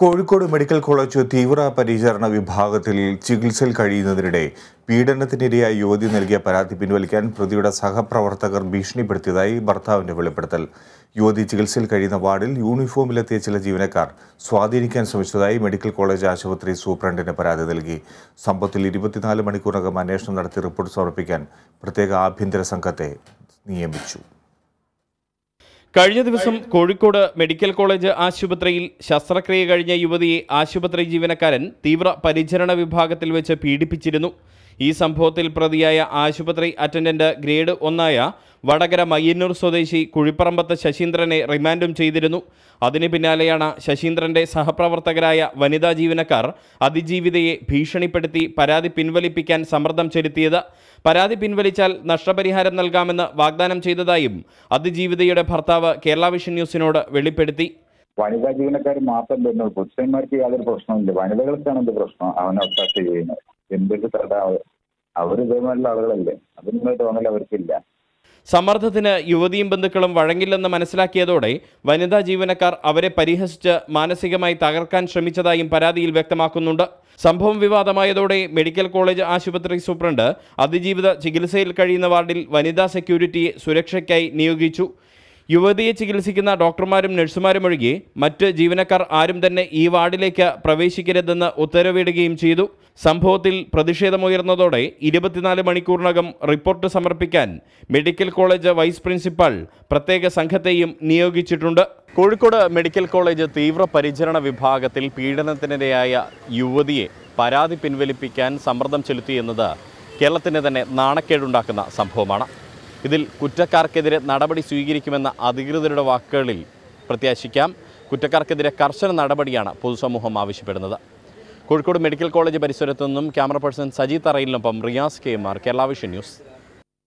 Kozhikode medical college തീവ്ര പരിചരണ വിഭാഗത്തിൽ ചികിത്സയിൽ കഴിയുന്നതിനിടെ പീഡനത്തിനിരയായ യുവതി നൽകിയ പരാതി പിൻവലിക്കാൻ പ്രതിയുടെ സഹപ്രവർത്തകർ ഭീഷണിപ്പെടുത്തിയതായി ഭർത്താവിന്റെ വെളിപ്പെടുത്തൽ യുവതി ചികിത്സയിൽ കഴിയുന്ന വാർഡിൽ യൂണിഫോമിലെത്തിയ ചില ജീവനക്കാർ സ്വാധീനിക്കാൻ ശ്രമിച്ചതായി മെഡിക്കൽ കോളേജ് ആശുപത്രി സൂപ്രണ്ടിന് പരാതി നൽകി സംഭവത്തിൽ ഇരുപത്തിനാല് മണിക്കൂറിനകം അന്വേഷണം നടത്തി റിപ്പോർട്ട് സമർപ്പിക്കാൻ പ്രത്യേക ആഭ്യന്തര സംഘത്തെ നിയമിച്ചു കഴിഞ്ഞ ദിവസം കോഴിക്കോട് മെഡിക്കൽ കോളേജ് ആശുപത്രിയിൽ ശസ്ത്രക്രിയ കഴിഞ്ഞ യുവതിയെ ആശുപത്രി ജീവനക്കാരൻ തീവ്ര പരിചരണ വിഭാഗത്തിൽ വെച്ച് പീഡിപ്പിച്ചിരുന്നു ഈ സംഭവത്തിൽ പ്രതിയായ ആശുപത്രി അറ്റൻഡന്റ് ഗ്രേഡ് ഒന്നായ വടകര മയ്യന്നൂർ സ്വദേശി കുഴിപ്പറമ്പത്ത് ശശീന്ദ്രനെ റിമാൻഡും ചെയ്തിരുന്നു അതിനു പിന്നാലെയാണ് ശശീന്ദ്രന്റെ സഹപ്രവർത്തകരായ വനിതാ ജീവനക്കാർ അതിജീവിതയെ ഭീഷണിപ്പെടുത്തി പരാതി പിൻവലിപ്പിക്കാൻ സമ്മർദ്ദം ചെലുത്തിയത് പരാതി പിൻവലിച്ചാൽ നഷ്ടപരിഹാരം നൽകാമെന്ന് വാഗ്ദാനം ചെയ്തതായും അതിജീവിതയുടെ ഭർത്താവ് കേരള വിഷൻ ന്യൂസിനോട് വെളിപ്പെടുത്തി വനിതാ ജീവനക്കാർ മാത്രം പുരുഷന്മാർക്ക് യാതൊരു പ്രശ്നമില്ല വനിതകൾക്കാണ് എന്ത് പ്രശ്നം അവനെ ചെയ്യുന്നത് എന്തൊക്കെ തടാവ് അവര് ഇതേമാരിലുള്ള ആളുകളല്ലേ അതൊന്നും തോന്നൽ അവർക്കില്ല സമ്മർദ്ദത്തിന് യുവതിയും ബന്ധുക്കളും വഴങ്ങില്ലെന്ന് മനസ്സിലാക്കിയതോടെ വനിതാ ജീവനക്കാർ അവരെ പരിഹസിച്ച് മാനസികമായി തകർക്കാൻ ശ്രമിച്ചതായും പരാതിയിൽ വ്യക്തമാക്കുന്നുണ്ട് സംഭവം വിവാദമായതോടെ മെഡിക്കൽ കോളേജ് ആശുപത്രി സൂപ്രണ്ട് അതിജീവിത ചികിത്സയിൽ കഴിയുന്ന വാർഡിൽ വനിതാ സെക്യൂരിറ്റിയെ സുരക്ഷയ്ക്കായി നിയോഗിച്ചു യുവതിയെ ചികിത്സിക്കുന്ന ഡോക്ടർമാരും നഴ്സുമാരും ഒഴികെ മറ്റ് ജീവനക്കാർ ആരും തന്നെ ഈ വാർഡിലേക്ക് പ്രവേശിക്കരുതെന്ന് ഉത്തരവിടുകയും ചെയ്തു സംഭവത്തിൽ പ്രതിഷേധമുയർന്നതോടെ ഇരുപത്തിനാല് മണിക്കൂറിനകം റിപ്പോർട്ട് സമർപ്പിക്കാൻ മെഡിക്കൽ കോളേജ് വൈസ് പ്രിൻസിപ്പാൾ പ്രത്യേക സംഘത്തെയും നിയോഗിച്ചിട്ടുണ്ട് കോഴിക്കോട് മെഡിക്കൽ കോളേജ് തീവ്ര പരിചരണ വിഭാഗത്തിൽ പീഡനത്തിനിരയായ യുവതിയെ പരാതി പിൻവലിപ്പിക്കാൻ സമ്മർദ്ദം ചെലുത്തിയെന്നത് എന്നത് തന്നെ നാണക്കേടുണ്ടാക്കുന്ന സംഭവമാണ് ഇതിൽ കുറ്റക്കാർക്കെതിരെ നടപടി സ്വീകരിക്കുമെന്ന അധികൃതരുടെ വാക്കുകളിൽ പ്രത്യാശിക്കാം കുറ്റക്കാർക്കെതിരെ കർശന നടപടിയാണ് പൊതുസമൂഹം ആവശ്യപ്പെടുന്നത് കോഴിക്കോട് മെഡിക്കൽ കോളേജ് പരിസരത്തു നിന്നും ക്യാമറ പേഴ്സൺ സജി തറയിലിനൊപ്പം Riyas K M R Kerala vision news